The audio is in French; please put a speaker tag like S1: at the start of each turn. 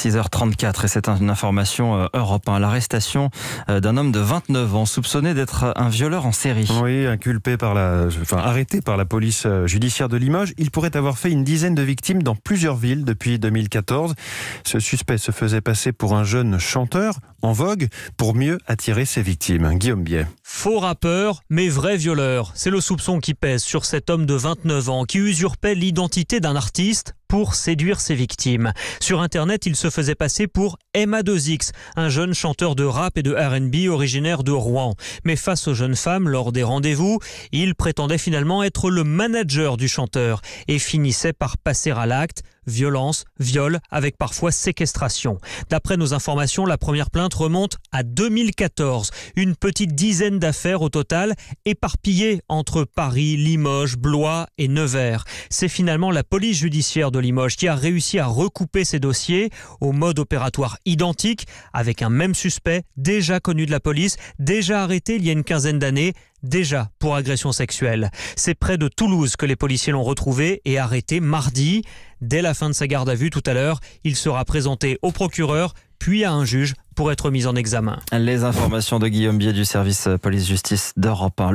S1: 6h34 et c'est une information euh, Europe L'arrestation euh, d'un homme de 29 ans soupçonné d'être un violeur en série. Oui, inculpé par la, enfin arrêté par la police euh,
S2: judiciaire de Limoges, il pourrait avoir fait une dizaine de victimes dans plusieurs villes depuis 2014. Ce suspect se faisait passer pour un jeune chanteur en vogue pour mieux attirer ses victimes. Guillaume Biet.
S3: Faux rappeur, mais vrai violeur. C'est le soupçon qui pèse sur cet homme de 29 ans qui usurpait l'identité d'un artiste pour séduire ses victimes. Sur Internet, il se faisait passer pour Emma 2 un jeune chanteur de rap et de RB originaire de Rouen. Mais face aux jeunes femmes, lors des rendez-vous, il prétendait finalement être le manager du chanteur et finissait par passer à l'acte violence, viol, avec parfois séquestration. D'après nos informations, la première plainte remonte à 2014. Une petite dizaine d'affaires au total, éparpillées entre Paris, Limoges, Blois et Nevers. C'est finalement la police judiciaire de Limoges qui a réussi à recouper ces dossiers au mode opératoire identique, avec un même suspect déjà connu de la police, déjà arrêté il y a une quinzaine d'années, déjà pour agression sexuelle. C'est près de Toulouse que les policiers l'ont retrouvé et arrêté mardi. Dès la fin de sa garde à vue tout à l'heure, il sera présenté au procureur puis à un juge pour être mis en examen. Les
S1: informations de Guillaume Bier du service police-justice d'Europe 1.